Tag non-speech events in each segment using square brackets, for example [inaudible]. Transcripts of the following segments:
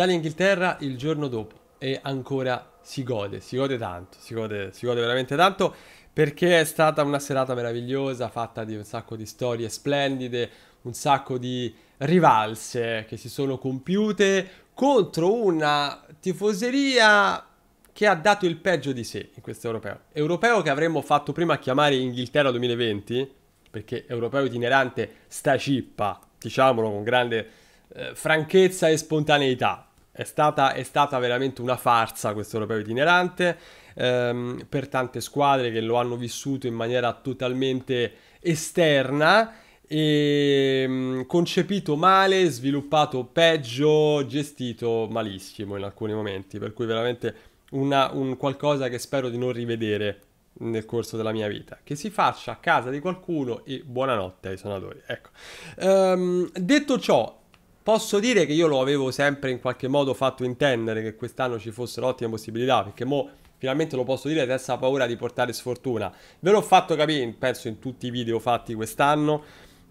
Italia-Inghilterra il giorno dopo e ancora si gode, si gode tanto, si gode, si gode veramente tanto perché è stata una serata meravigliosa fatta di un sacco di storie splendide, un sacco di rivalse che si sono compiute contro una tifoseria che ha dato il peggio di sé in questo europeo. Europeo che avremmo fatto prima chiamare Inghilterra 2020, perché europeo itinerante sta cippa, diciamolo con grande eh, franchezza e spontaneità. È stata, è stata veramente una farsa questo europeo itinerante ehm, per tante squadre che lo hanno vissuto in maniera totalmente esterna e ehm, concepito male, sviluppato peggio, gestito malissimo in alcuni momenti, per cui veramente una, un qualcosa che spero di non rivedere nel corso della mia vita, che si faccia a casa di qualcuno e buonanotte ai suonatori. Ecco. Ehm, detto ciò, Posso dire che io lo avevo sempre in qualche modo fatto intendere che quest'anno ci fossero ottime possibilità, perché mo finalmente lo posso dire senza paura di portare sfortuna. Ve l'ho fatto capire, penso, in tutti i video fatti quest'anno.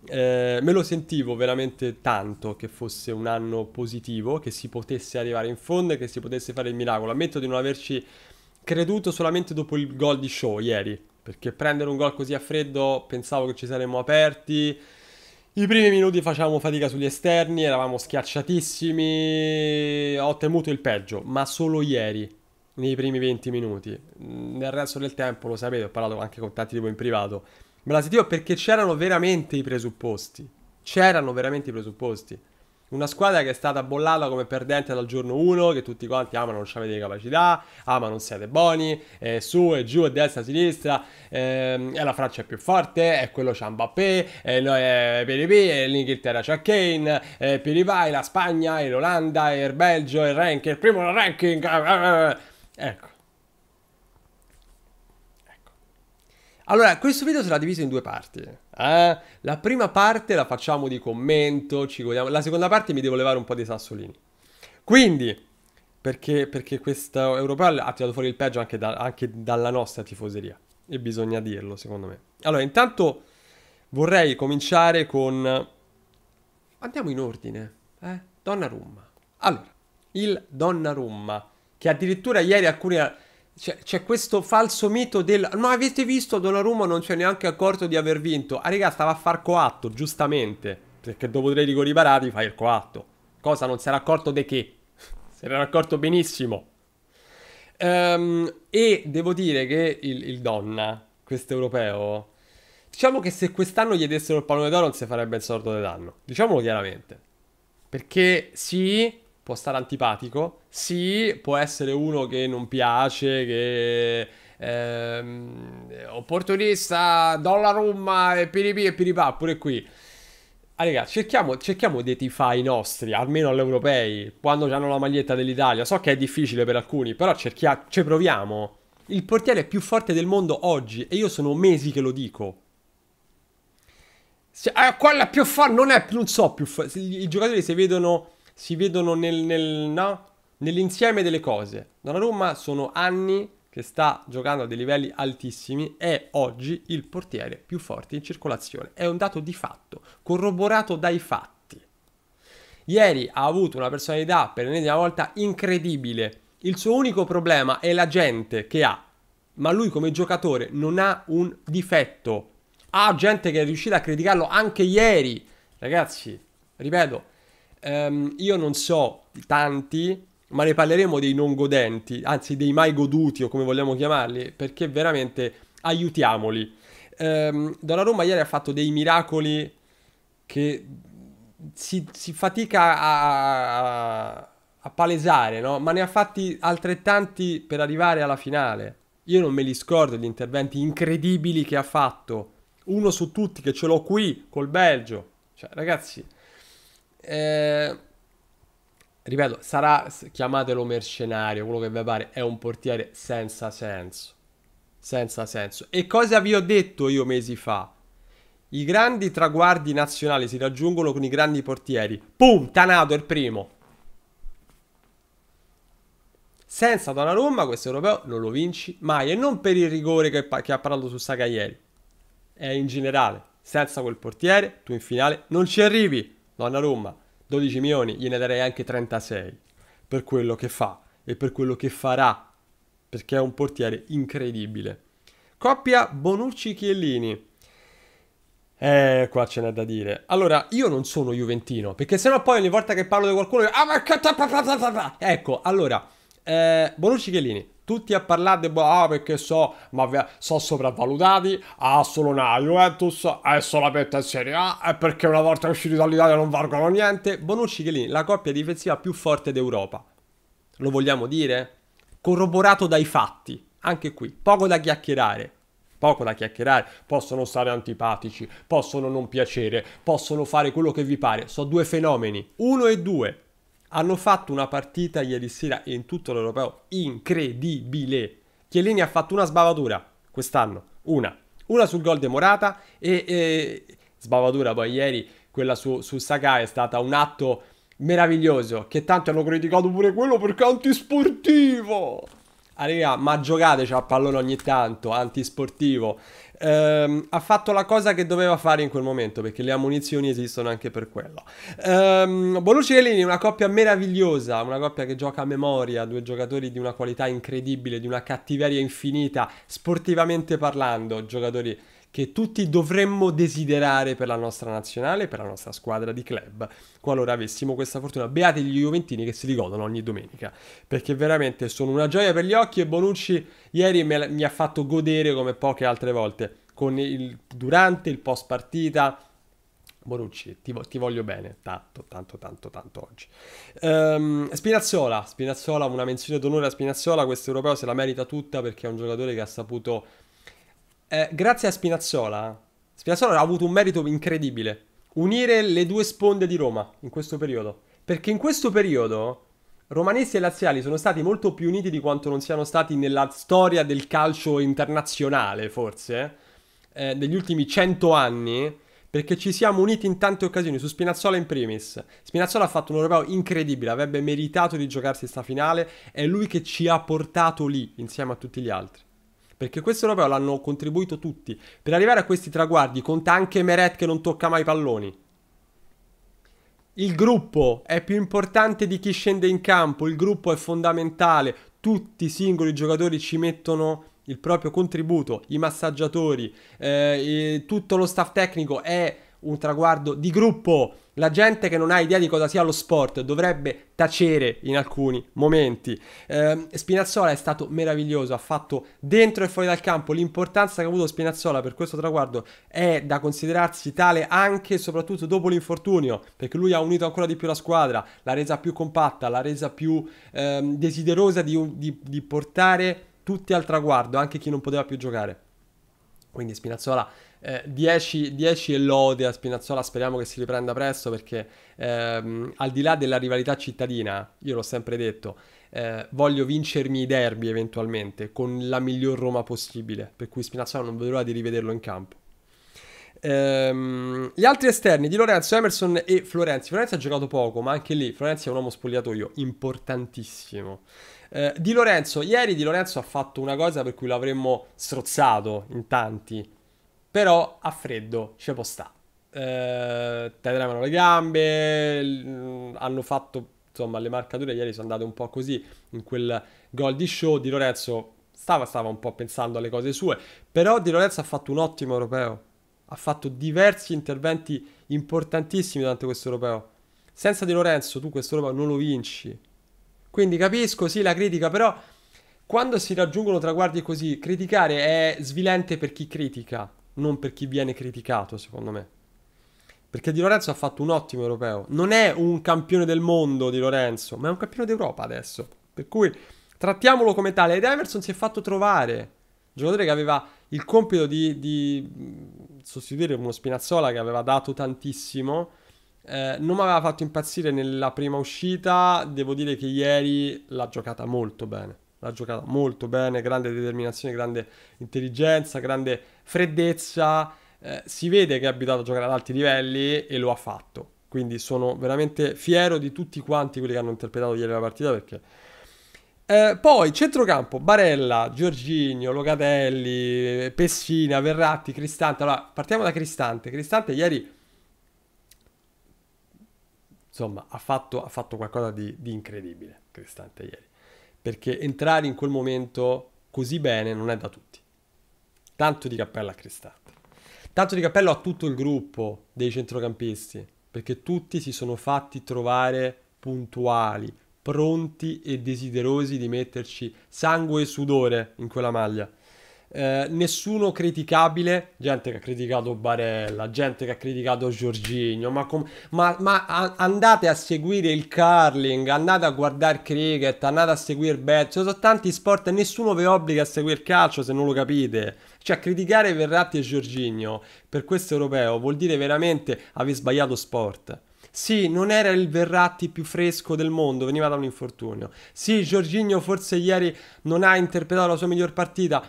Eh, me lo sentivo veramente tanto che fosse un anno positivo, che si potesse arrivare in fondo e che si potesse fare il miracolo. Ammetto di non averci creduto solamente dopo il gol di show ieri, perché prendere un gol così a freddo pensavo che ci saremmo aperti, i primi minuti facevamo fatica sugli esterni, eravamo schiacciatissimi, ho temuto il peggio, ma solo ieri, nei primi 20 minuti. Nel resto del tempo, lo sapete, ho parlato anche con tanti di voi in privato, me la sentivo perché c'erano veramente i presupposti. C'erano veramente i presupposti. Una squadra che è stata bollata come perdente dal giorno 1, che tutti quanti amano, non avete capacità, ama non siete buoni, è eh, su e giù, a destra, a sinistra, eh, la Francia è più forte, è quello c'è Mbappé, eh, noi è Peripé, l'Inghilterra c'è Kane, eh, Piripai, la Spagna, l'Olanda, il Belgio, il ranking, il primo ranking, ah, ah, ah, ecco. Allora, questo video sarà diviso in due parti. Eh? La prima parte la facciamo di commento, ci godiamo. La seconda parte mi devo levare un po' dei sassolini. Quindi, perché, perché questo europeo ha tirato fuori il peggio anche, da, anche dalla nostra tifoseria. E bisogna dirlo, secondo me. Allora, intanto vorrei cominciare con... Andiamo in ordine, eh? Donnarumma. Allora, il Donnarumma, che addirittura ieri alcuni c'è, c'è, questo falso mito del ma avete visto Donnarumma non c'è neanche accorto di aver vinto. Ah, raga, stava a far coatto, giustamente. Perché dopo tre rigori parati fai il coatto. Cosa non si era accorto di che? Se [laughs] era accorto benissimo. Um, e devo dire che il, il Donna, questo europeo, diciamo che se quest'anno gli dessero il pallone d'oro non si farebbe il sordo di danno. Diciamolo chiaramente. Perché sì, può stare antipatico, sì, può essere uno che non piace, che... Ehm, opportunista, dollar rumma e piripi e piripà, pure qui. Ah, raga, cerchiamo, cerchiamo di tifare nostri, almeno agli europei, quando hanno la maglietta dell'Italia. So che è difficile per alcuni, però cerchiamo, ci proviamo. Il portiere più forte del mondo oggi, e io sono mesi che lo dico. Se, eh, quella più forte, non è, non so più forte. I giocatori si vedono si vedono nel, nel, no? nell'insieme delle cose. Donnarumma sono anni che sta giocando a dei livelli altissimi, è oggi il portiere più forte in circolazione. È un dato di fatto, corroborato dai fatti. Ieri ha avuto una personalità per l'ennesima volta incredibile. Il suo unico problema è la gente che ha, ma lui come giocatore non ha un difetto. Ha gente che è riuscita a criticarlo anche ieri. Ragazzi, ripeto, ehm, io non so tanti, ma ne parleremo dei non godenti, anzi dei mai goduti o come vogliamo chiamarli, perché veramente aiutiamoli. Ehm, Roma ieri ha fatto dei miracoli che si, si fatica a, a palesare, no? ma ne ha fatti altrettanti per arrivare alla finale. Io non me li scordo gli interventi incredibili che ha fatto. Uno su tutti che ce l'ho qui col Belgio. Cioè, ragazzi, eh, ripeto, sarà, chiamatelo mercenario, quello che vi pare, è un portiere senza senso. Senza senso. E cosa vi ho detto io mesi fa? I grandi traguardi nazionali si raggiungono con i grandi portieri. Pum, Tanato è il primo. Senza Donnarumma questo europeo non lo vinci mai. E non per il rigore che, che ha parlato su Saka ieri. È in generale. Senza quel portiere tu in finale non ci arrivi. Donnarumma, 12 milioni, gliene darei anche 36 per quello che fa e per quello che farà, perché è un portiere incredibile. Coppia Bonucci-Chiellini. Eh, qua ce n'è da dire. Allora, io non sono Juventino, perché sennò poi ogni volta che parlo di qualcuno... Io... Ah, ecco, allora, eh, Bonucci-Chiellini, tutti a parlare di ah, perché so, ma sono sopravvalutati, ah solo una Juventus, è solamente in Serie A, è perché una volta usciti dall'Italia non valgono niente. Bonucci Chiellini, la coppia difensiva più forte d'Europa. Lo vogliamo dire? Corroborato dai fatti, anche qui, poco da chiacchierare. Poco da chiacchierare, possono stare antipatici, possono non piacere, possono fare quello che vi pare. Sono due fenomeni, uno e due hanno fatto una partita ieri sera in tutto l'Europeo incredibile. Chiellini ha fatto una sbavatura quest'anno, una. Una sul gol de Morata e, e... sbavatura poi ieri, quella su, su Sakai è stata un atto meraviglioso, che tanti hanno criticato pure quello perché è antisportivo. Arriva, ma giocateci al pallone ogni tanto, antisportivo. Ehm, ha fatto la cosa che doveva fare in quel momento, perché le ammunizioni esistono anche per quello. Ehm, Bonucci e Lini, una coppia meravigliosa, una coppia che gioca a memoria, due giocatori di una qualità incredibile, di una cattiveria infinita, sportivamente parlando, giocatori che tutti dovremmo desiderare per la nostra nazionale, per la nostra squadra di club, qualora avessimo questa fortuna. Beati gli Juventini che si ricordano ogni domenica, perché veramente sono una gioia per gli occhi e Bonucci ieri me, mi ha fatto godere come poche altre volte, con il durante, il post partita, Bonucci, ti, ti, voglio bene, tanto, tanto, tanto, tanto oggi. Um, Spinazzola, Spinazzola, una menzione d'onore a Spinazzola, questo europeo se la merita tutta perché è un giocatore che ha saputo eh, grazie a Spinazzola, Spinazzola ha avuto un merito incredibile. Unire le due sponde di Roma in questo periodo. Perché in questo periodo romanisti e laziali sono stati molto più uniti di quanto non siano stati nella storia del calcio internazionale, forse, eh, negli ultimi cento anni. Perché ci siamo uniti in tante occasioni, su Spinazzola in primis. Spinazzola ha fatto un europeo incredibile, avrebbe meritato di giocarsi sta finale, è lui che ci ha portato lì insieme a tutti gli altri perché questo europeo l'hanno contribuito tutti. Per arrivare a questi traguardi conta anche Meret che non tocca mai i palloni. Il gruppo è più importante di chi scende in campo, il gruppo è fondamentale, tutti i singoli giocatori ci mettono il proprio contributo, i massaggiatori, eh, tutto lo staff tecnico è un traguardo di gruppo. La gente che non ha idea di cosa sia lo sport dovrebbe tacere in alcuni momenti. Eh, Spinazzola è stato meraviglioso, ha fatto dentro e fuori dal campo. L'importanza che ha avuto Spinazzola per questo traguardo è da considerarsi tale anche e soprattutto dopo l'infortunio, perché lui ha unito ancora di più la squadra, l'ha resa più compatta, l'ha resa più eh, desiderosa di, di, di portare tutti al traguardo, anche chi non poteva più giocare. Quindi Spinazzola 10, eh, e lode a Spinazzola, speriamo che si riprenda presto perché ehm, al di là della rivalità cittadina, io l'ho sempre detto, eh, voglio vincermi i derby eventualmente con la miglior Roma possibile, per cui Spinazzola non vedo l'ora di rivederlo in campo. Ehm, gli altri esterni di Lorenzo, Emerson e Florenzi. Florenzi ha giocato poco, ma anche lì Florenzi è un uomo spogliatoio importantissimo. Eh, di Lorenzo, ieri Di Lorenzo ha fatto una cosa per cui l'avremmo strozzato in tanti però a freddo ci può stare. Eh, tremano le gambe, hanno fatto insomma le marcature ieri sono andate un po' così in quel gol di show di Lorenzo stava, stava un po' pensando alle cose sue però Di Lorenzo ha fatto un ottimo europeo ha fatto diversi interventi importantissimi durante questo europeo senza Di Lorenzo tu questo europeo non lo vinci quindi capisco sì la critica però quando si raggiungono traguardi così criticare è svilente per chi critica non per chi viene criticato, secondo me. Perché Di Lorenzo ha fatto un ottimo europeo. Non è un campione del mondo Di Lorenzo, ma è un campione d'Europa adesso. Per cui trattiamolo come tale. Ed Everson si è fatto trovare. Giocatore che aveva il compito di, di mm, sostituire uno Spinazzola che aveva dato tantissimo. Eh, non mi aveva fatto impazzire nella prima uscita. Devo dire che ieri l'ha giocata molto bene l'ha giocata molto bene, grande determinazione, grande intelligenza, grande freddezza. Eh, si vede che è abituato a giocare ad alti livelli e lo ha fatto. Quindi sono veramente fiero di tutti quanti quelli che hanno interpretato ieri la partita perché... Eh, poi centrocampo, Barella, Giorginio, Locatelli, Pessina, Verratti, Cristante. Allora, partiamo da Cristante. Cristante ieri insomma, ha fatto, ha fatto qualcosa di, di, incredibile, Cristante, ieri perché entrare in quel momento così bene non è da tutti. Tanto di cappello a Cristante. Tanto di cappello a tutto il gruppo dei centrocampisti, perché tutti si sono fatti trovare puntuali, pronti e desiderosi di metterci sangue e sudore in quella maglia. Eh, nessuno criticabile, gente che ha criticato Barella, gente che ha criticato Giorginio, ma, ma, ma a, andate a seguire il curling, andate a guardare cricket, andate a seguire il ci sono tanti sport e nessuno vi obbliga a seguire il calcio se non lo capite. Cioè criticare Verratti e Giorginio per questo europeo vuol dire veramente aver sbagliato sport. Sì, non era il Verratti più fresco del mondo, veniva da un infortunio. Sì, Giorginio forse ieri non ha interpretato la sua miglior partita,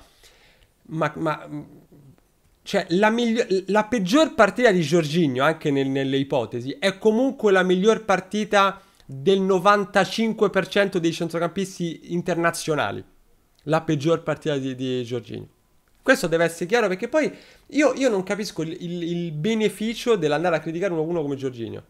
ma, ma cioè, la, miglio- la, peggior partita di Giorginio, anche nel, nelle ipotesi, è comunque la miglior partita del 95% dei centrocampisti internazionali. La peggior partita di, di Giorginio. Questo deve essere chiaro perché poi io, io non capisco il, il, il beneficio dell'andare a criticare uno, uno come Giorginio,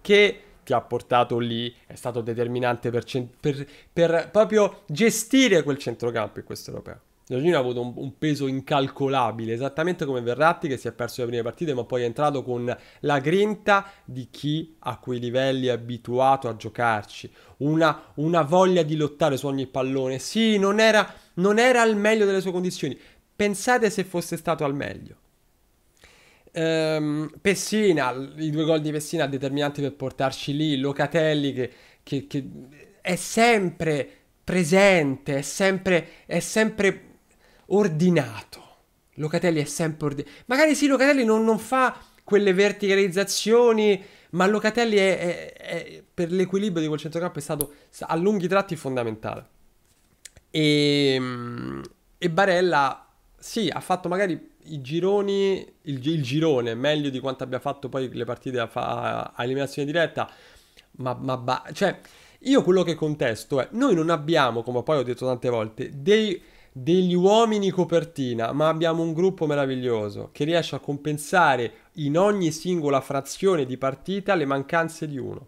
che ti ha portato lì, è stato determinante per, per, per proprio gestire quel centrocampo in questo europeo. Giorgino ha avuto un, un, peso incalcolabile, esattamente come Verratti che si è perso le prime partite ma poi è entrato con la grinta di chi a quei livelli è abituato a giocarci, una, una voglia di lottare su ogni pallone, sì non era, non era, al meglio delle sue condizioni, pensate se fosse stato al meglio. Ehm, Pessina, i due gol di Pessina determinanti per portarci lì, Locatelli che, che, che è sempre presente, è sempre, è sempre ordinato. Locatelli è sempre ordinato. Magari sì, Locatelli non, non, fa quelle verticalizzazioni, ma Locatelli è, è, è, per l'equilibrio di quel centrocampo è stato a lunghi tratti fondamentale. E, ehm, e Barella, sì, ha fatto magari i gironi, il, il, girone meglio di quanto abbia fatto poi le partite a, a, a eliminazione diretta, ma, ma ba- cioè, io quello che contesto è, noi non abbiamo, come poi ho detto tante volte, dei degli uomini copertina, ma abbiamo un gruppo meraviglioso che riesce a compensare in ogni singola frazione di partita le mancanze di uno.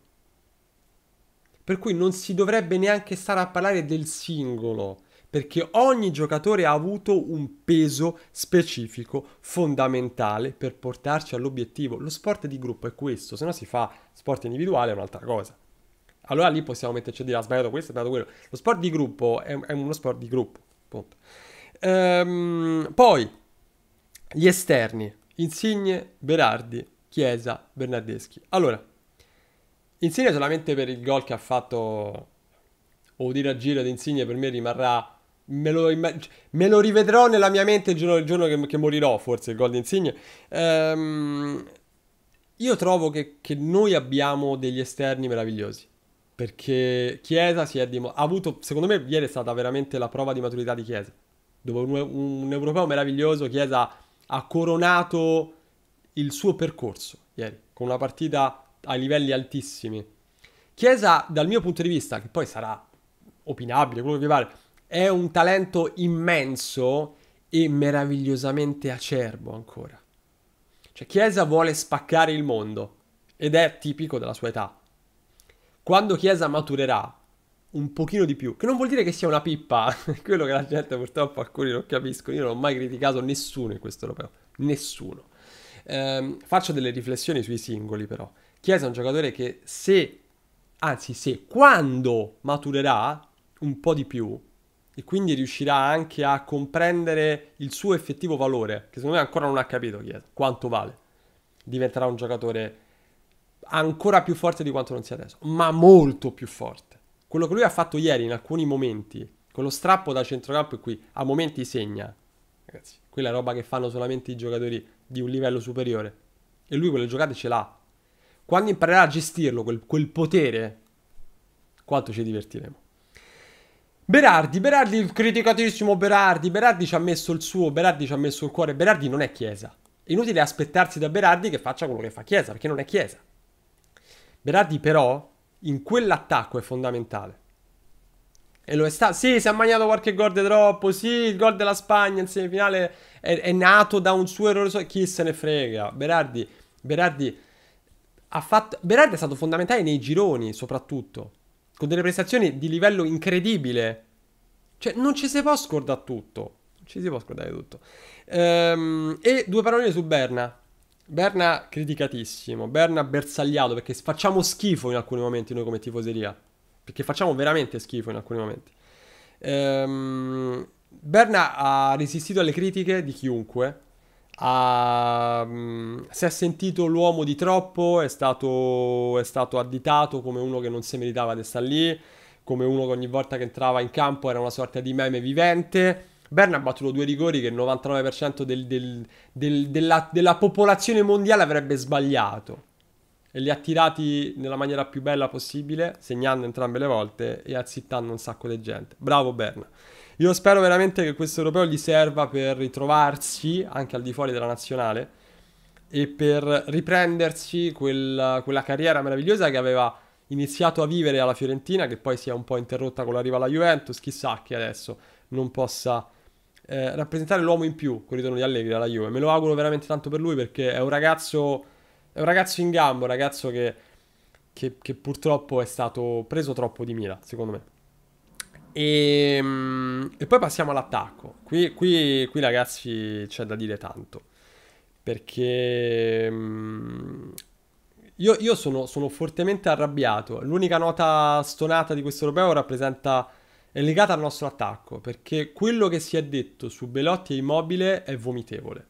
Per cui non si dovrebbe neanche stare a parlare del singolo, perché ogni giocatore ha avuto un peso specifico fondamentale per portarci all'obiettivo. Lo sport di gruppo è questo, se no si fa sport individuale è un'altra cosa. Allora lì possiamo metterci a dire ha ah, sbagliato questo, ha sbagliato quello. Lo sport di gruppo è, è uno sport di gruppo Ehm, poi, gli esterni. Insigne, Berardi, Chiesa, Bernardeschi. Allora, Insigne solamente per il gol che ha fatto o dire a giro di Insigne per me rimarrà me lo, cioè, me lo, rivedrò nella mia mente il giorno, il giorno che, che, morirò forse il gol di Insigne ehm, io trovo che, che, noi abbiamo degli esterni meravigliosi perché Chiesa si è dimostrato. Ha avuto, secondo me, ieri è stata veramente la prova di maturità di Chiesa. Dove un, un europeo meraviglioso, Chiesa ha coronato il suo percorso ieri, con una partita a livelli altissimi. Chiesa, dal mio punto di vista, che poi sarà opinabile, quello che vi pare, è un talento immenso e meravigliosamente acerbo ancora. Cioè, Chiesa vuole spaccare il mondo ed è tipico della sua età quando Chiesa maturerà un pochino di più, che non vuol dire che sia una pippa, [laughs] quello che la gente purtroppo alcuni non capiscono, io non ho mai criticato nessuno in questo europeo, nessuno. Ehm, faccio delle riflessioni sui singoli però. Chiesa è un giocatore che se, anzi se, quando maturerà un po' di più e quindi riuscirà anche a comprendere il suo effettivo valore, che secondo me ancora non ha capito Chiesa, quanto vale, diventerà un giocatore ancora più forte di quanto non sia adesso, ma molto più forte. Quello che lui ha fatto ieri in alcuni momenti, con lo strappo da centrocampo e qui a momenti segna, ragazzi, quella roba che fanno solamente i giocatori di un livello superiore. E lui quelle giocate ce l'ha. Quando imparerà a gestirlo, quel, quel potere, quanto ci divertiremo. Berardi, Berardi, criticatissimo Berardi, Berardi ci ha messo il suo, Berardi ci ha messo il cuore, Berardi non è Chiesa. inutile aspettarsi da Berardi che faccia quello che fa Chiesa, perché non è Chiesa. Berardi però in quell'attacco è fondamentale. E lo è stato. Sì, si è mangiato qualche gol di troppo. Sì, il gol della Spagna in semifinale è, è nato da un suo errore. Chi se ne frega? Berardi, Berardi, ha fatto, Berardi è stato fondamentale nei gironi, soprattutto. Con delle prestazioni di livello incredibile. Cioè, non ci si può scordare tutto. Non ci si può scordare tutto. Ehm, e due parole su Berna. Berna criticatissimo, Berna bersagliato perché facciamo schifo in alcuni momenti noi come tifoseria, perché facciamo veramente schifo in alcuni momenti. Ehm, Berna ha resistito alle critiche di chiunque, ha, mm, si è sentito l'uomo di troppo, è stato, è stato additato come uno che non si meritava di stare lì, come uno che ogni volta che entrava in campo era una sorta di meme vivente Berna ha battuto due rigori che il 99% del, del, del, della, della, popolazione mondiale avrebbe sbagliato. E li ha tirati nella maniera più bella possibile, segnando entrambe le volte e azzittando un sacco di gente. Bravo Berna. Io spero veramente che questo europeo gli serva per ritrovarsi anche al di fuori della nazionale e per riprendersi quella, quella carriera meravigliosa che aveva iniziato a vivere alla Fiorentina, che poi si è un po' interrotta con l'arrivo alla Juventus. Chissà che adesso non possa eh, rappresentare l'uomo in più con il ritorno di Allegri alla Juve. Me lo auguro veramente tanto per lui perché è un ragazzo, è un ragazzo in gambo, un ragazzo che, che, che purtroppo è stato preso troppo di mira, secondo me. E, ehm, e poi passiamo all'attacco. Qui, qui, qui ragazzi c'è da dire tanto. Perché mm, io, io sono, sono fortemente arrabbiato. L'unica nota stonata di questo europeo rappresenta è legata al nostro attacco, perché quello che si è detto su Belotti e Immobile è vomitevole.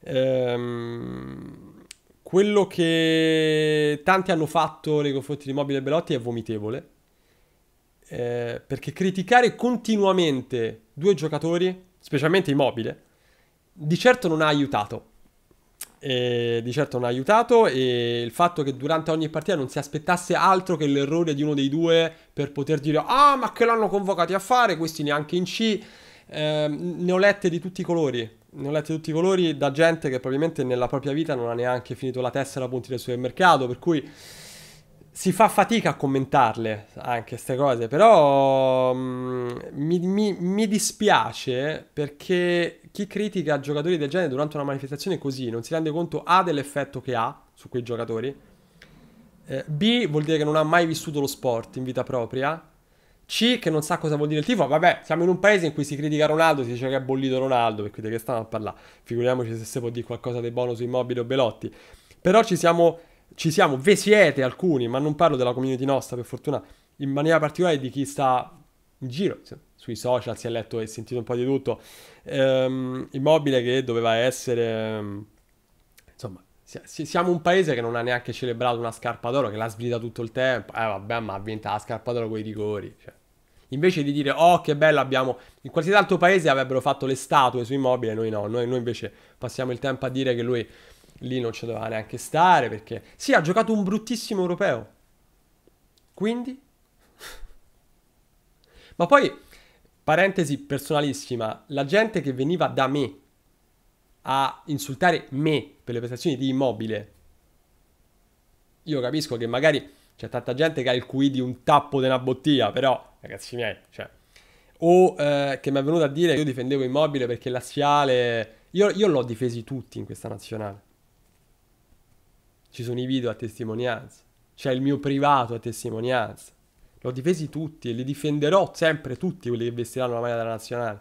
Ehm, quello che tanti hanno fatto nei confronti di Immobile e Belotti è vomitevole, eh, perché criticare continuamente due giocatori, specialmente Immobile, di certo non ha aiutato eh, di certo non ha aiutato e il fatto che durante ogni partita non si aspettasse altro che l'errore di uno dei due per poter dire ah ma che l'hanno convocati a fare, questi neanche in C, eh, ne ho lette di tutti i colori, ne ho lette di tutti i colori da gente che probabilmente nella propria vita non ha neanche finito la tessera punti del supermercato, per cui si fa fatica a commentarle anche queste cose, però um, mi, mi, mi, dispiace perché chi critica giocatori del genere durante una manifestazione così non si rende conto A dell'effetto che ha su quei giocatori, eh, B vuol dire che non ha mai vissuto lo sport in vita propria, C che non sa cosa vuol dire il tifo, vabbè siamo in un paese in cui si critica Ronaldo, si dice che è bollito Ronaldo, per cui di che stanno a parlare, figuriamoci se si può dire qualcosa di buono su Immobile o Belotti, però ci siamo ci siamo, ve siete alcuni, ma non parlo della community nostra per fortuna, in maniera particolare di chi sta in giro, sui social si è letto e sentito un po' di tutto, ehm, immobile che doveva essere, ehm, insomma, siamo un paese che non ha neanche celebrato una scarpa d'oro, che l'ha sbrita tutto il tempo, eh vabbè ma ha vinto la scarpa d'oro con i rigori, cioè. Invece di dire, oh che bello abbiamo, in qualsiasi altro paese avrebbero fatto le statue su immobile, noi no, noi, noi invece passiamo il tempo a dire che lui lì non ci doveva neanche stare perché sì, ha giocato un bruttissimo europeo. Quindi Ma poi parentesi personalissima, la gente che veniva da me a insultare me per le prestazioni di Immobile. Io capisco che magari c'è tanta gente che ha il QI di un tappo di una bottiglia, però ragazzi miei, cioè o eh, che mi è venuto a dire che io difendevo Immobile perché l'assiale Io, io l'ho difesi tutti in questa nazionale ci sono i video a testimonianza, c'è il mio privato a testimonianza. L'ho difesi tutti e li difenderò sempre tutti quelli che vestiranno la maglia della nazionale.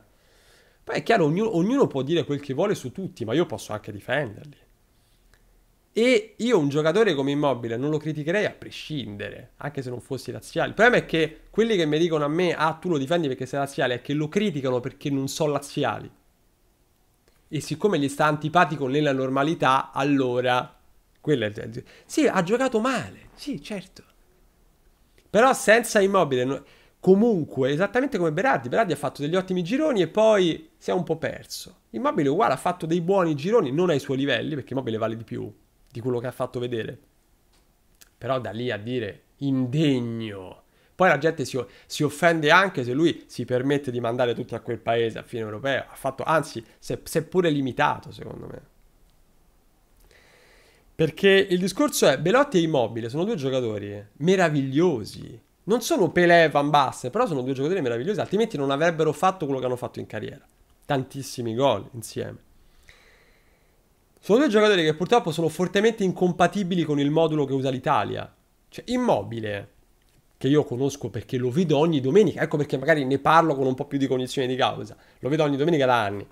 Poi è chiaro, ognuno, ognuno può dire quel che vuole su tutti, ma io posso anche difenderli. E io un giocatore come Immobile non lo criticherei a prescindere, anche se non fossi laziale. Il problema è che quelli che mi dicono a me, ah tu lo difendi perché sei laziale, è che lo criticano perché non sono laziali. E siccome gli sta antipatico nella normalità, allora quella è il... Sì, ha giocato male, sì, certo. Però senza Immobile... No... Comunque, esattamente come Berardi, Berardi ha fatto degli ottimi gironi e poi si è un po' perso. Immobile uguale, ha fatto dei buoni gironi, non ai suoi livelli, perché Immobile vale di più di quello che ha fatto vedere. Però da lì a dire indegno. Poi la gente si, si, offende anche se lui si permette di mandare tutto a quel paese a fine europeo. Ha fatto, anzi, seppure è, limitato, secondo me. Perché il discorso è, Belotti e Immobile sono due giocatori meravigliosi. Non sono Pelé e Van Basten, però sono due giocatori meravigliosi, altrimenti non avrebbero fatto quello che hanno fatto in carriera. Tantissimi gol insieme. Sono due giocatori che purtroppo sono fortemente incompatibili con il modulo che usa l'Italia. Cioè, Immobile, che io conosco perché lo vedo ogni domenica, ecco perché magari ne parlo con un po' più di cognizione di causa, lo vedo ogni domenica da anni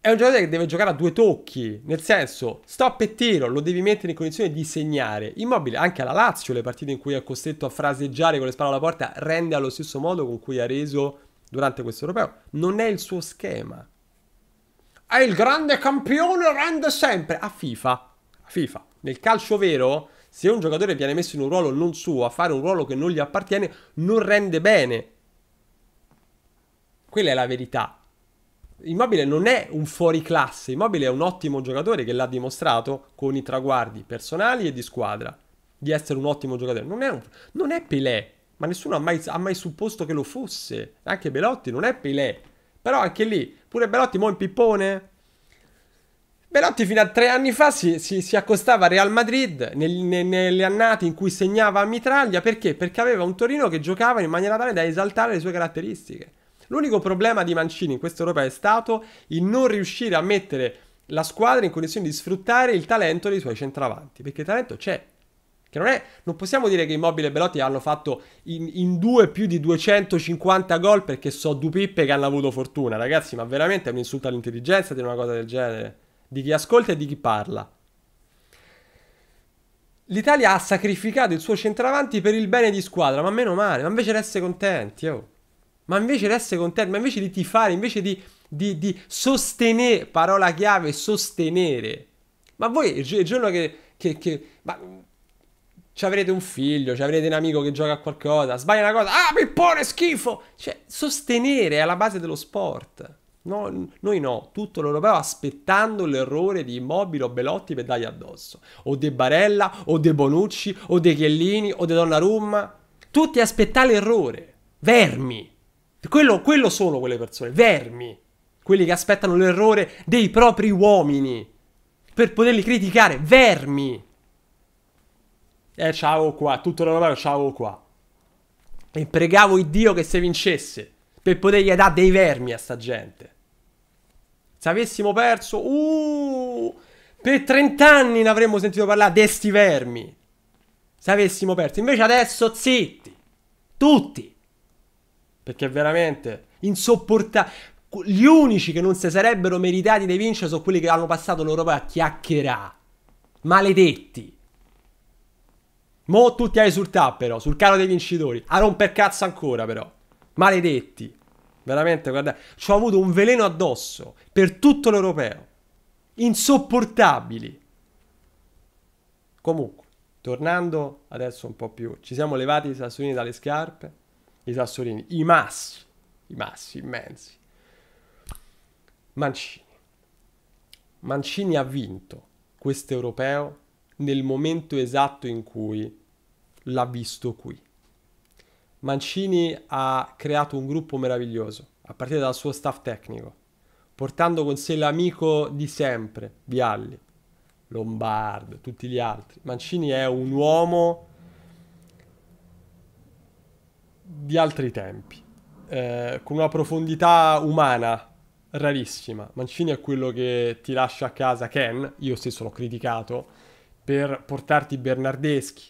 è un giocatore che deve giocare a due tocchi, nel senso stop e tiro, lo devi mettere in condizione di segnare. Immobile, anche alla Lazio, le partite in cui è costretto a fraseggiare con le spalle alla porta, rende allo stesso modo con cui ha reso durante questo europeo. Non è il suo schema. È il grande campione, rende sempre a FIFA. A FIFA. Nel calcio vero, se un giocatore viene messo in un ruolo non suo, a fare un ruolo che non gli appartiene, non rende bene. Quella è la verità. Immobile non è un fuoriclasse, Immobile è un ottimo giocatore che l'ha dimostrato con i traguardi personali e di squadra di essere un ottimo giocatore. Non è, un, non è Pelé, ma nessuno ha mai, ha mai, supposto che lo fosse. Anche Belotti non è Pelé. Però anche lì, pure Belotti mo' in pippone. Belotti fino a tre anni fa si, si, si accostava a Real Madrid nel, nel, nelle annate in cui segnava a mitraglia. Perché? Perché aveva un Torino che giocava in maniera tale da esaltare le sue caratteristiche. L'unico problema di Mancini in questa Europa è stato il non riuscire a mettere la squadra in condizione di sfruttare il talento dei suoi centravanti, perché il talento c'è. Che non, è, non possiamo dire che Immobile e Belotti hanno fatto in, in due più di 250 gol perché so due pippe che hanno avuto fortuna. Ragazzi, ma veramente è un insulto all'intelligenza di una cosa del genere. Di chi ascolta e di chi parla. L'Italia ha sacrificato il suo centravanti per il bene di squadra, ma meno male, ma invece resta contenti, oh ma invece di essere contento, ma invece di tifare, invece di, di, di sostenere, parola chiave, sostenere. Ma voi il giorno che... che, che ma, ci avrete un figlio, ci avrete un amico che gioca a qualcosa, sbaglia una cosa, ah pippone schifo! Cioè, sostenere è la base dello sport. No, noi no, tutto l'europeo aspettando l'errore di Immobile o Belotti per dargli addosso. O De Barella, o De Bonucci, o De Chiellini, o De Donnarumma. Tutti aspettare l'errore. Vermi. Quello, quello sono quelle persone, vermi, quelli che aspettano l'errore dei propri uomini per poterli criticare, vermi. E eh, ciao qua, tutto normale, ciao qua. E pregavo il Dio che se vincesse per potergli dare dei vermi a sta gente. Se avessimo perso, uh, per 30 anni ne avremmo sentito parlare di sti vermi. Se avessimo perso, invece adesso zitti, tutti. Perché veramente insopportabile. Gli unici che non si sarebbero meritati di vincere sono quelli che hanno passato l'Europa a chiacchierare. Maledetti. Mo tutti a esultà però, sul caro dei vincitori. A romper cazzo ancora però. Maledetti. Veramente, guarda, ci ho avuto un veleno addosso per tutto l'europeo. Insopportabili. Comunque, tornando adesso un po' più, ci siamo levati i sassolini dalle scarpe i Sassolini, i massi, i massi immensi. Mancini. Mancini ha vinto questo europeo nel momento esatto in cui l'ha visto qui. Mancini ha creato un gruppo meraviglioso, a partire dal suo staff tecnico, portando con sé l'amico di sempre, Vialli, Lombardo, tutti gli altri. Mancini è un uomo di altri tempi, eh, con una profondità umana rarissima. Mancini è quello che ti lascia a casa Ken, io stesso l'ho criticato, per portarti Bernardeschi,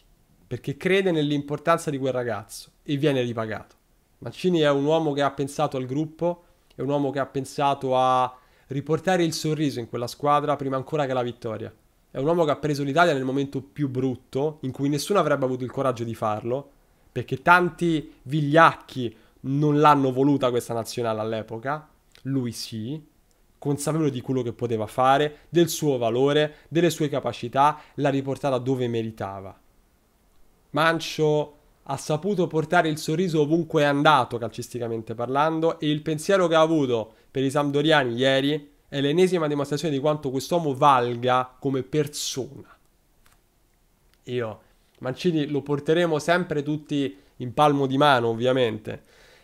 perché crede nell'importanza di quel ragazzo e viene ripagato. Mancini è un uomo che ha pensato al gruppo, è un uomo che ha pensato a riportare il sorriso in quella squadra prima ancora che la vittoria. È un uomo che ha preso l'Italia nel momento più brutto, in cui nessuno avrebbe avuto il coraggio di farlo, perché tanti vigliacchi non l'hanno voluta questa nazionale all'epoca, lui sì, consapevole di quello che poteva fare, del suo valore, delle sue capacità, l'ha riportata dove meritava. Mancio ha saputo portare il sorriso ovunque è andato calcisticamente parlando e il pensiero che ha avuto per i Sampdoriani ieri è l'ennesima dimostrazione di quanto quest'uomo valga come persona. Io Mancini lo porteremo sempre tutti in palmo di mano, ovviamente,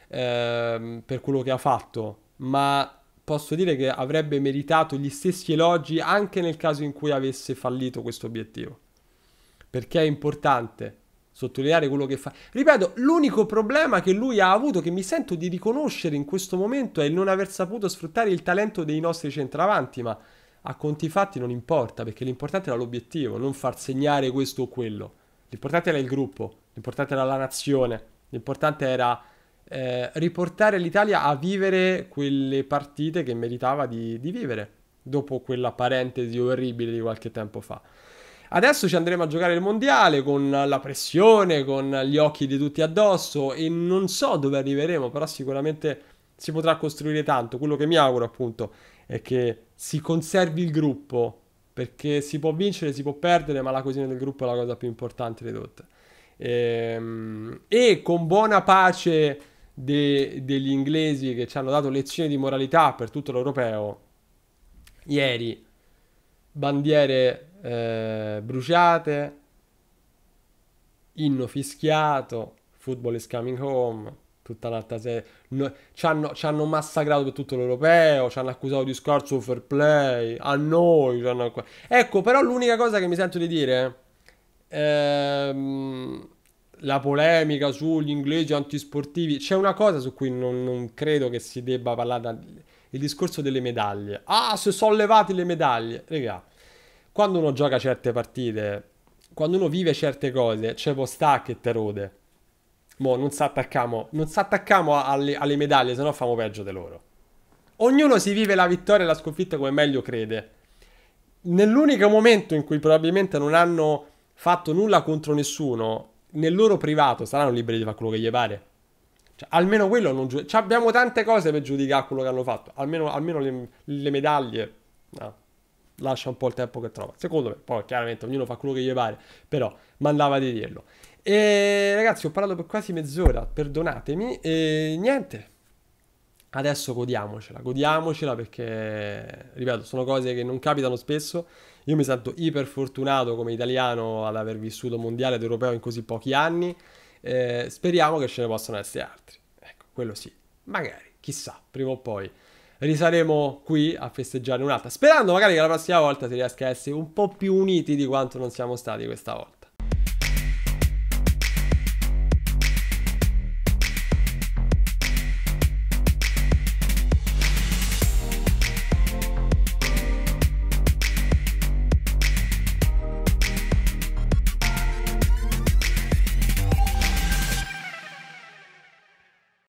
ehm, per quello che ha fatto, ma posso dire che avrebbe meritato gli stessi elogi anche nel caso in cui avesse fallito questo obiettivo. Perché è importante sottolineare quello che fa. Ripeto, l'unico problema che lui ha avuto, che mi sento di riconoscere in questo momento, è il non aver saputo sfruttare il talento dei nostri centravanti, ma a conti fatti non importa, perché l'importante era l'obiettivo, non far segnare questo o quello l'importante era il gruppo, l'importante era la nazione, l'importante era eh, riportare l'Italia a vivere quelle partite che meritava di, di vivere, dopo quella parentesi orribile di qualche tempo fa. Adesso ci andremo a giocare il mondiale con la pressione, con gli occhi di tutti addosso e non so dove arriveremo, però sicuramente si potrà costruire tanto. Quello che mi auguro appunto è che si conservi il gruppo, perché si può vincere, si può perdere, ma la coesione del gruppo è la cosa più importante di tutte. E, ehm, e con buona pace de, degli inglesi che ci hanno dato lezioni di moralità per tutto l'europeo, ieri bandiere eh, bruciate, inno fischiato, football is coming home, tutta l'altra serie. No, ci, hanno, ci, hanno, massacrato per tutto l'europeo, ci hanno accusato di scarso fair play, a noi. Ci Hanno... Ecco, però l'unica cosa che mi sento di dire... Ehm, la polemica sugli inglesi antisportivi, c'è una cosa su cui non, non credo che si debba parlare, da... il discorso delle medaglie. Ah, se sono levate le medaglie, raga, quando uno gioca certe partite, quando uno vive certe cose, c'è può sta che te rode. Boh, non s'attacchiamo, non s'attacchiamo alle, alle medaglie, sennò famo peggio di loro. Ognuno si vive la vittoria e la sconfitta come meglio crede. Nell'unico momento in cui probabilmente non hanno fatto nulla contro nessuno, nel loro privato saranno liberi di fare quello che gli pare. Cioè, almeno quello non giudica. Cioè, abbiamo tante cose per giudicare quello che hanno fatto. Almeno, almeno le, le medaglie. No lascia un po' il tempo che trova. Secondo me, poi chiaramente ognuno fa quello che gli pare, però mandava di dirlo. E ragazzi, ho parlato per quasi mezz'ora, perdonatemi, e niente. Adesso godiamocela, godiamocela perché, ripeto, sono cose che non capitano spesso. Io mi sento iper fortunato come italiano ad aver vissuto mondiale ed europeo in così pochi anni. Eh, speriamo che ce ne possano essere altri. Ecco, quello sì. Magari, chissà, prima o poi risaremo qui a festeggiare un'altra. Sperando magari che la prossima volta si riesca a essere un po' più uniti di quanto non siamo stati questa volta.